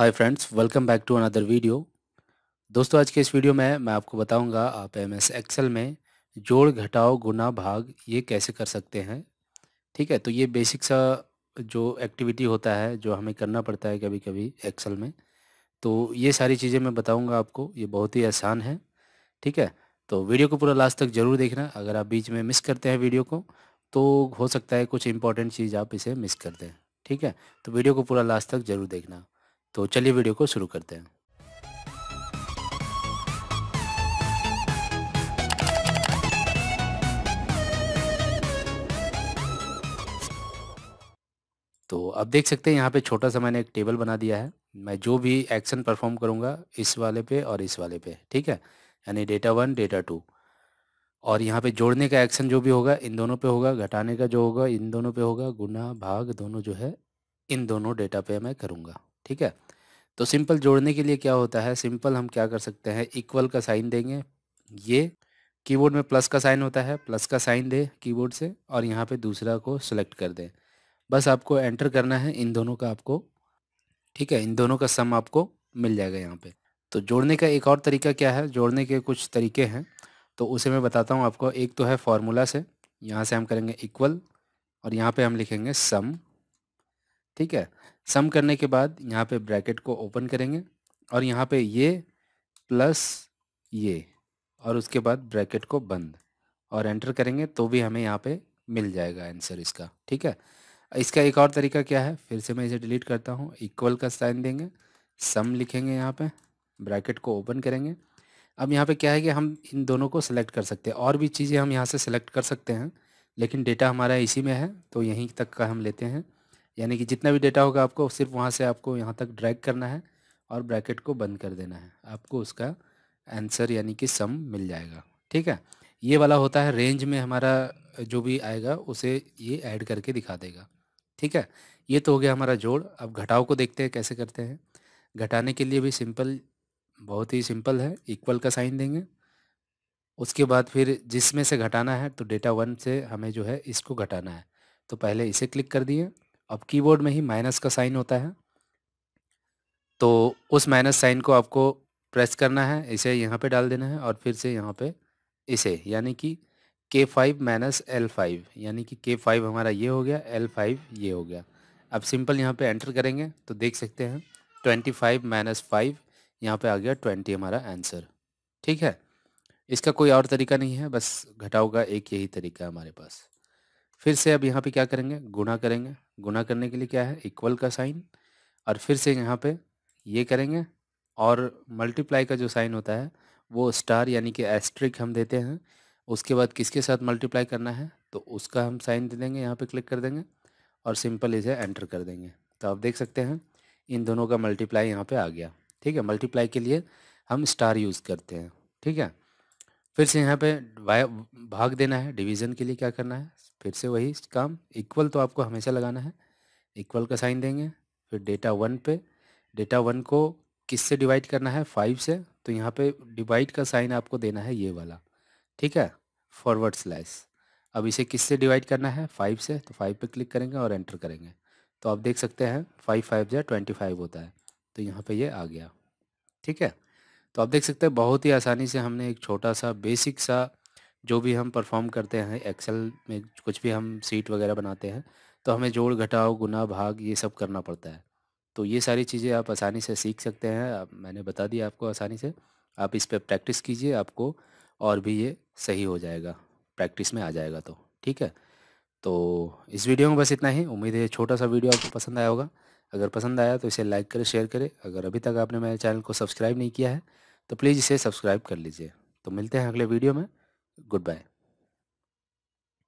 hi friends welcome back to another video दोस्तों आज के इस वीडियो में मैं आपको बताऊंगा आप एम एस एक्सेल में जोड़ घटाओ गुना भाग ये कैसे कर सकते हैं ठीक है तो ये बेसिक सा जो एक्टिविटी होता है जो हमें करना पड़ता है कभी कभी एक्सेल में तो ये सारी चीज़ें मैं बताऊंगा आपको ये बहुत ही आसान है ठीक है तो वीडियो को पूरा लास्ट तक ज़रूर देखना अगर आप बीच में मिस करते हैं वीडियो को तो हो सकता है कुछ इंपॉर्टेंट चीज़ आप इसे मिस कर दें ठीक है तो वीडियो को पूरा लास्ट तक ज़रूर देखना तो चलिए वीडियो को शुरू करते हैं तो अब देख सकते हैं यहाँ पे छोटा सा मैंने एक टेबल बना दिया है मैं जो भी एक्शन परफॉर्म करूँगा इस वाले पे और इस वाले पे ठीक है यानी डेटा वन डेटा टू और यहाँ पे जोड़ने का एक्शन जो भी होगा इन दोनों पे होगा घटाने का जो होगा इन दोनों पे होगा गुना भाग दोनों जो है इन दोनों डेटा पे मैं करूँगा ठीक है तो सिंपल जोड़ने के लिए क्या होता है सिंपल हम क्या कर सकते हैं इक्वल का साइन देंगे ये कीबोर्ड में प्लस का साइन होता है प्लस का साइन दे कीबोर्ड से और यहाँ पे दूसरा को सिलेक्ट कर दें बस आपको एंटर करना है इन दोनों का आपको ठीक है इन दोनों का सम आपको मिल जाएगा यहाँ पे तो जोड़ने का एक और तरीका क्या है जोड़ने के कुछ तरीके हैं तो उसे मैं बताता हूँ आपको एक तो है फॉर्मूला से यहाँ से हम करेंगे इक्वल और यहाँ पर हम लिखेंगे सम ठीक है सम करने के बाद यहाँ पे ब्रैकेट को ओपन करेंगे और यहाँ पे ये प्लस ये और उसके बाद ब्रैकेट को बंद और एंटर करेंगे तो भी हमें यहाँ पे मिल जाएगा आंसर इसका ठीक है इसका एक और तरीका क्या है फिर से मैं इसे डिलीट करता हूँ इक्वल का साइन देंगे सम लिखेंगे यहाँ पे ब्रैकेट को ओपन करेंगे अब यहाँ पे क्या है कि हम इन दोनों को सिलेक्ट कर सकते हैं और भी चीज़ें हम यहाँ से सिलेक्ट कर सकते हैं लेकिन डेटा हमारा इसी में है तो यहीं तक का हम लेते हैं यानी कि जितना भी डेटा होगा आपको सिर्फ वहाँ से आपको यहाँ तक ड्रैग करना है और ब्रैकेट को बंद कर देना है आपको उसका आंसर यानी कि सम मिल जाएगा ठीक है ये वाला होता है रेंज में हमारा जो भी आएगा उसे ये ऐड करके दिखा देगा ठीक है ये तो हो गया हमारा जोड़ अब घटाव को देखते हैं कैसे करते हैं घटाने के लिए भी सिंपल बहुत ही सिंपल है इक्वल का साइन देंगे उसके बाद फिर जिसमें से घटाना है तो डेटा वन से हमें जो है इसको घटाना है तो पहले इसे क्लिक कर दिए अब कीबोर्ड में ही माइनस का साइन होता है तो उस माइनस साइन को आपको प्रेस करना है इसे यहाँ पे डाल देना है और फिर से यहाँ पे इसे यानी कि के फाइव माइनस एल फाइव यानी कि के फाइव हमारा ये हो गया एल फाइव ये हो गया अब सिंपल यहाँ पे एंटर करेंगे तो देख सकते हैं ट्वेंटी फाइव माइनस फाइव यहाँ पर आ गया ट्वेंटी हमारा आंसर ठीक है इसका कोई और तरीका नहीं है बस घटाओ का एक यही तरीका है हमारे पास फिर से अब यहाँ पे क्या करेंगे गुणा करेंगे गुना करने के लिए क्या है इक्वल का साइन और फिर से यहाँ पे ये करेंगे और मल्टीप्लाई का जो साइन होता है वो स्टार यानी कि एस्ट्रिक हम देते हैं उसके बाद किसके साथ मल्टीप्लाई करना है तो उसका हम साइन दे देंगे यहाँ पे क्लिक कर देंगे और सिंपल इसे एंटर कर देंगे तो आप देख सकते हैं इन दोनों का मल्टीप्लाई यहाँ पर आ गया ठीक है मल्टीप्लाई के लिए हम स्टार यूज़ करते हैं ठीक है फिर से यहाँ पे भाग देना है डिवीजन के लिए क्या करना है फिर से वही काम इक्वल तो आपको हमेशा लगाना है इक्वल का साइन देंगे फिर डेटा वन पे डेटा वन को किससे डिवाइड करना है फाइव से तो यहाँ पे डिवाइड का साइन आपको देना है ये वाला ठीक है फॉरवर्ड स्लाइस अब इसे किससे डिवाइड करना है फाइव से तो फाइव पे क्लिक करेंगे और एंटर करेंगे तो आप देख सकते हैं फाइव फाइव जो ट्वेंटी फाइव होता है तो यहाँ पे ये आ गया ठीक है तो आप देख सकते हैं बहुत ही आसानी से हमने एक छोटा सा बेसिक सा जो भी हम परफॉर्म करते हैं एक्सेल में कुछ भी हम सीट वगैरह बनाते हैं तो हमें जोड़ घटाओ गुना भाग ये सब करना पड़ता है तो ये सारी चीज़ें आप आसानी से सीख सकते हैं मैंने बता दिया आपको आसानी से आप इस पर प्रैक्टिस कीजिए आपको और भी ये सही हो जाएगा प्रैक्टिस में आ जाएगा तो ठीक है तो इस वीडियो में बस इतना ही उम्मीद है छोटा सा वीडियो आपको पसंद आया होगा अगर पसंद आया तो इसे लाइक करें शेयर करें अगर अभी तक आपने मेरे चैनल को सब्सक्राइब नहीं किया है तो प्लीज़ इसे सब्सक्राइब कर लीजिए तो मिलते हैं अगले वीडियो में गुड बाय